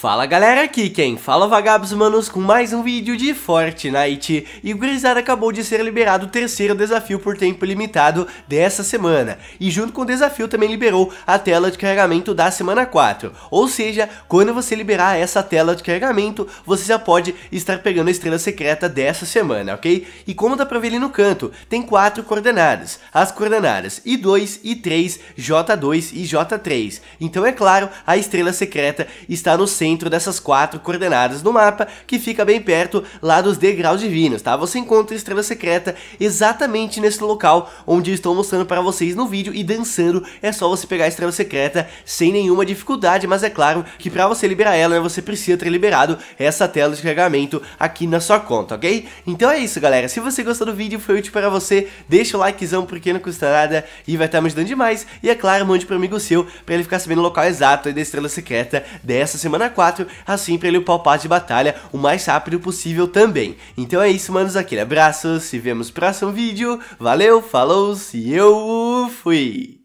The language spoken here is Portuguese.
Fala galera, aqui quem fala é Vagabos Manos com mais um vídeo de Fortnite E o Grisada acabou de ser liberado o terceiro desafio por tempo limitado dessa semana E junto com o desafio também liberou a tela de carregamento da semana 4 Ou seja, quando você liberar essa tela de carregamento, você já pode estar pegando a estrela secreta dessa semana, ok? E como dá pra ver ali no canto, tem quatro coordenadas As coordenadas I2, I3, J2 e J3 Então é claro, a estrela secreta está no centro centro dessas quatro coordenadas do mapa, que fica bem perto lá dos degraus divinos, tá? Você encontra a estrela secreta exatamente nesse local onde eu estou mostrando para vocês no vídeo e dançando, é só você pegar a estrela secreta sem nenhuma dificuldade, mas é claro que para você liberar ela, né, você precisa ter liberado essa tela de carregamento aqui na sua conta, ok? Então é isso, galera. Se você gostou do vídeo, foi útil para você, deixa o likezão porque não custa nada e vai estar tá me ajudando demais. E é claro, mande para um amigo seu para ele ficar sabendo o local exato da estrela secreta dessa semana 4. 4, assim pra ele palpar de batalha o mais rápido possível também. Então é isso, manos, aquele abraço, se vemos no próximo vídeo, valeu, falou, se eu fui!